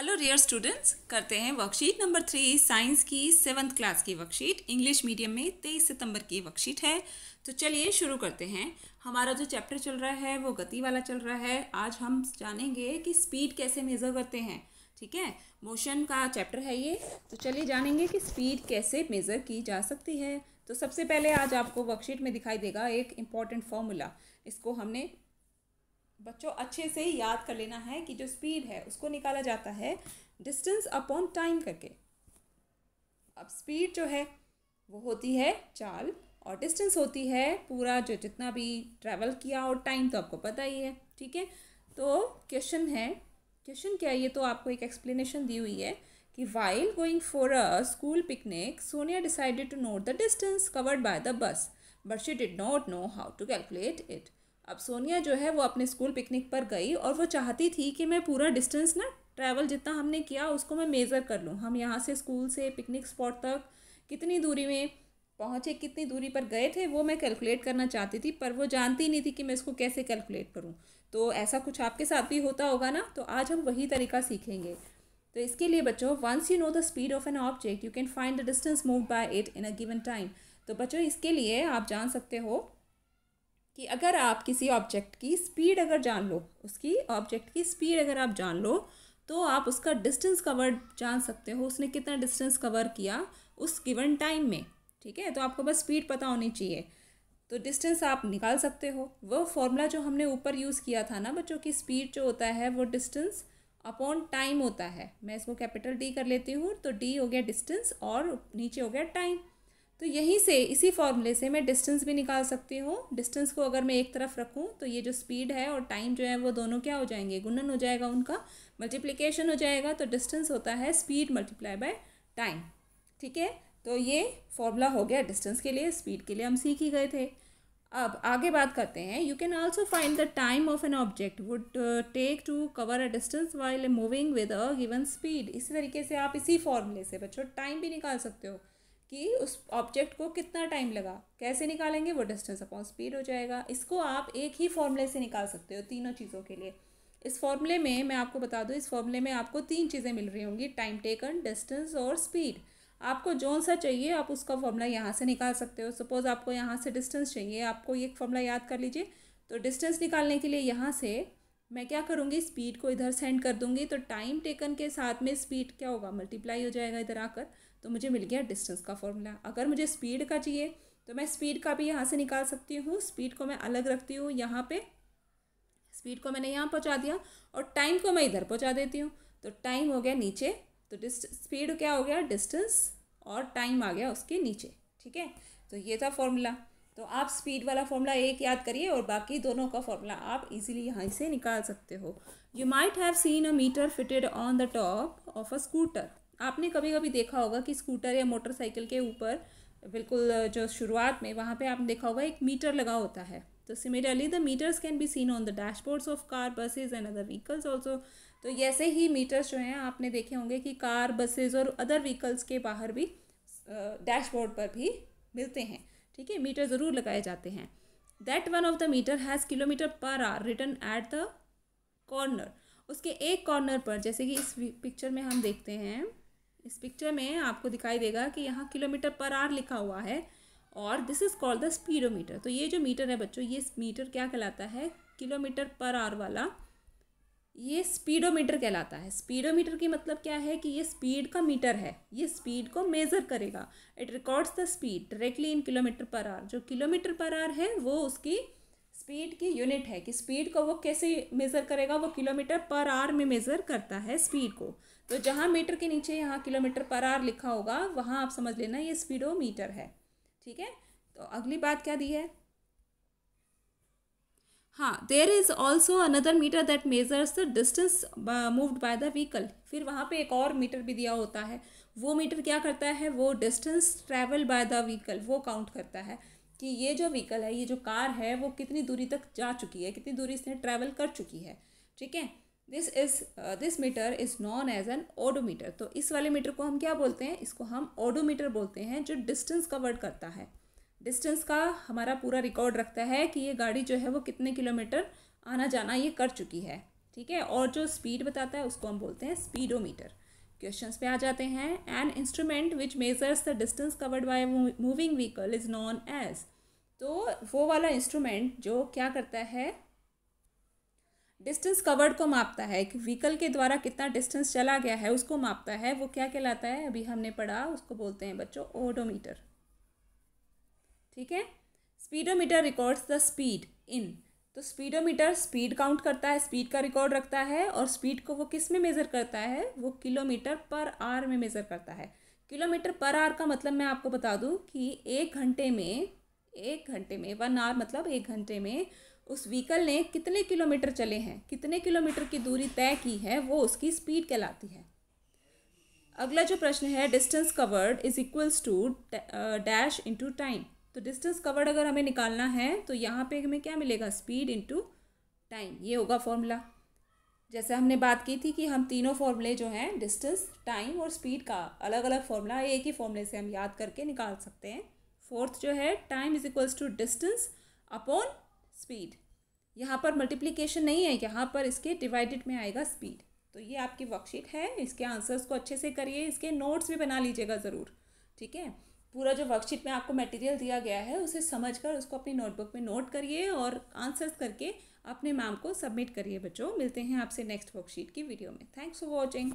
hello rear students करते हैं worksheet number three science की सेवन्थ क्लास की वर्कशीट इंग्लिश मीडियम में तेईस सितंबर की वर्कशीट है तो चलिए शुरू करते हैं हमारा जो चैप्टर चल रहा है वो गति वाला चल रहा है आज हम जानेंगे कि स्पीड कैसे मेज़र करते हैं ठीक है मोशन का चैप्टर है ये तो चलिए जानेंगे कि स्पीड कैसे मेज़र की जा सकती है तो सबसे पहले आज आपको वर्कशीट में दिखाई देगा एक इम्पॉर्टेंट फॉर्मूला इसको हमने बच्चों अच्छे से याद कर लेना है कि जो स्पीड है उसको निकाला जाता है डिस्टेंस अपॉन टाइम करके अब स्पीड जो है वो होती है चाल और डिस्टेंस होती है पूरा जो जितना भी ट्रैवल किया और टाइम तो आपको पता ही है ठीक है तो क्वेश्चन है क्वेश्चन क्या है ये तो आपको एक एक्सप्लेनेशन दी हुई है कि while going for a school picnic Sonia decided to note the distance covered by the bus but she did not know how to calculate it अब सोनिया जो है वो अपने स्कूल पिकनिक पर गई और वो चाहती थी कि मैं पूरा डिस्टेंस ना ट्रैवल जितना हमने किया उसको मैं मेज़र कर लूँ हम यहाँ से स्कूल से पिकनिक स्पॉट तक कितनी दूरी में पहुँचे कितनी दूरी पर गए थे वो मैं कैलकुलेट करना चाहती थी पर वो जानती नहीं थी कि मैं इसको कैसे कैलकुलेट करूँ तो ऐसा कुछ आपके साथ भी होता होगा ना तो आज हम वही तरीका सीखेंगे तो इसके लिए बच्चों once you know the speed of an object you can find the distance move by it in a given time तो बच्चों इसके लिए आप जान सकते हो कि अगर आप किसी ऑब्जेक्ट की स्पीड अगर जान लो उसकी ऑब्जेक्ट की स्पीड अगर आप जान लो तो आप उसका डिस्टेंस कवर जान सकते हो उसने कितना डिस्टेंस कवर किया उस गिवन टाइम में ठीक है तो आपको बस स्पीड पता होनी चाहिए तो डिस्टेंस आप निकाल सकते हो वो फॉर्मूला जो हमने ऊपर यूज़ किया था ना बच्चों की स्पीड जो होता है वो डिस्टेंस अपॉन टाइम होता है मैं इसको कैपिटल डी कर लेती हूँ तो डी हो गया डिस्टेंस और नीचे हो गया टाइम तो यहीं से इसी फॉर्मूले से मैं डिस्टेंस भी निकाल सकती हूँ डिस्टेंस को अगर मैं एक तरफ रखूँ तो ये जो स्पीड है और टाइम जो है वो दोनों क्या हो जाएंगे गुणन हो जाएगा उनका मल्टीप्लिकेशन हो जाएगा तो डिस्टेंस होता है स्पीड मल्टीप्लाई बाय टाइम ठीक है तो ये फॉर्मूला हो गया डिस्टेंस के लिए स्पीड के लिए हम सीख ही गए थे अब आगे बात करते हैं you can also find the time of an object would take to cover a distance while moving with a given speed इसी तरीके से आप इसी फॉर्मूले से बच्चों टाइम भी निकाल सकते हो कि उस ऑब्जेक्ट को कितना टाइम लगा कैसे निकालेंगे वो डिस्टेंस अपॉन स्पीड हो जाएगा इसको आप एक ही फॉर्मूले से निकाल सकते हो तीनों चीज़ों के लिए इस फॉर्मूले में मैं आपको बता दूँ इस फॉर्मूले में आपको तीन चीज़ें मिल रही होंगी टाइम टेकन डिस्टेंस और स्पीड आपको जौन सा चाहिए आप उसका फॉर्मूला यहाँ से निकाल सकते हो सपोज़ आपको यहाँ से डिस्टेंस चाहिए आपको एक फॉर्मूला याद कर लीजिए तो डिस्टेंस निकालने के लिए यहाँ से मैं क्या करूँगी स्पीड को इधर सेंड कर दूँगी तो टाइम टेकन के साथ में स्पीड क्या होगा मल्टीप्लाई हो जाएगा इधर आकर तो मुझे मिल गया डिस्टेंस का फॉर्मूला अगर मुझे स्पीड का चाहिए तो मैं स्पीड का भी यहाँ से निकाल सकती हूँ स्पीड को मैं अलग रखती हूँ यहाँ पे स्पीड को मैंने यहाँ पहुँचा दिया और टाइम को मैं इधर पहुँचा देती हूँ तो टाइम हो गया नीचे तो डिस्ट स्पीड क्या हो गया डिस्टेंस और टाइम आ गया उसके नीचे ठीक है तो ये था फॉर्मूला तो आप स्पीड वाला फॉर्मूला एक याद करिए और बाकी दोनों का फॉर्मूला आप इजीली यहाँ से निकाल सकते हो you might have seen a meter fitted on the top of a scooter आपने कभी कभी देखा होगा कि स्कूटर या मोटरसाइकिल के ऊपर बिल्कुल जो शुरुआत में वहाँ पे आपने देखा होगा एक मीटर लगा होता है तो similarly the meters can be seen on the dashboards of car buses and other vehicles also तो ऐसे ही मीटर्स जो हैं आपने देखे होंगे कि कार बसेज और अदर व्हीकल्स के बाहर भी डैशबोर्ड पर भी मिलते हैं ठीक है मीटर ज़रूर लगाए जाते हैं that one of the meter has kilometre per hour return at the corner उसके एक कॉर्नर पर जैसे कि इस पिक्चर में हम देखते हैं इस पिक्चर में आपको दिखाई देगा कि यहाँ किलोमीटर पर आर लिखा हुआ है और this is called the speedometer तो ये जो मीटर है बच्चों ये मीटर क्या कहलाता है किलोमीटर पर आर वाला ये स्पीडोमीटर कहलाता है स्पीडोमीटर की मतलब क्या है कि ये स्पीड का मीटर है ये स्पीड को मेज़र करेगा it records the speed directly in kilometre per hour जो किलोमीटर पर आर है वो उसकी स्पीड की यूनिट है कि स्पीड को वो कैसे मेज़र करेगा वो किलोमीटर पर आर में मेज़र करता है स्पीड को तो जहाँ मीटर के नीचे यहाँ किलोमीटर पर आर लिखा होगा वहाँ आप समझ लेना ये स्पीडोमीटर है ठीक है तो अगली बात क्या दी है हाँ there is also another meter that measures the distance moved by the vehicle फिर वहाँ पे एक और मीटर भी दिया होता है वो मीटर क्या करता है वो distance travel by the vehicle वो काउंट करता है कि ये जो व्हीकल है ये जो कार है वो कितनी दूरी तक जा चुकी है कितनी दूरी इसने ट्रैवल कर चुकी है ठीक है this is this meter is known as an odometer तो इस वाले मीटर को हम क्या बोलते हैं इसको हम ओडोमीटर बोलते हैं जो डिस्टेंस कवर्ड करता है डिस्टेंस का हमारा पूरा रिकॉर्ड रखता है कि ये गाड़ी जो है वो कितने किलोमीटर आना जाना ये कर चुकी है ठीक है और जो स्पीड बताता है उसको हम बोलते हैं स्पीडोमीटर क्वेश्चन पे आ जाते हैं an instrument which measures the distance covered by moving vehicle is known as तो वो वाला इंस्ट्रूमेंट जो क्या करता है डिस्टेंस कवर्ड को मापता है कि व्हीकल के द्वारा कितना डिस्टेंस चला गया है उसको मापता है वो क्या कहलाता है अभी हमने पढ़ा उसको बोलते हैं बच्चों ओडोमीटर ठीक है speedometer records the speed in तो स्पीडोमीटर स्पीड काउंट करता है स्पीड का रिकॉर्ड रखता है और स्पीड को वो किस में मेज़र करता है वो किलोमीटर पर आर में मेज़र करता है किलोमीटर पर आर का मतलब मैं आपको बता दूं कि एक घंटे में एक घंटे में वन आवर मतलब एक घंटे में उस व्हीकल ने कितने किलोमीटर चले हैं कितने किलोमीटर की दूरी तय की है वो उसकी स्पीड कहलाती है अगला जो प्रश्न है distance covered is equals to dash into time तो डिस्टेंस कवर्ड अगर हमें निकालना है तो यहाँ पे हमें क्या मिलेगा स्पीड इंटू टाइम ये होगा फॉर्मूला जैसे हमने बात की थी कि हम तीनों फॉर्मूले जो हैं डिस्टेंस टाइम और स्पीड का अलग अलग फॉर्मूला एक ही फॉर्मूले से हम याद करके निकाल सकते हैं फोर्थ जो है time is equals to distance upon speed यहाँ पर मल्टीप्लीकेशन नहीं है यहाँ पर इसके डिवाइडेड में आएगा स्पीड तो ये आपकी वर्कशीट है इसके आंसर्स को अच्छे से करिए इसके नोट्स भी बना लीजिएगा ज़रूर ठीक है पूरा जो वर्कशीट में आपको मटेरियल दिया गया है उसे समझकर उसको अपनी नोटबुक में नोट करिए और आंसर्स करके अपने मैम को सबमिट करिए बच्चों मिलते हैं आपसे नेक्स्ट वर्कशीट की वीडियो में थैंक्स फॉर वॉचिंग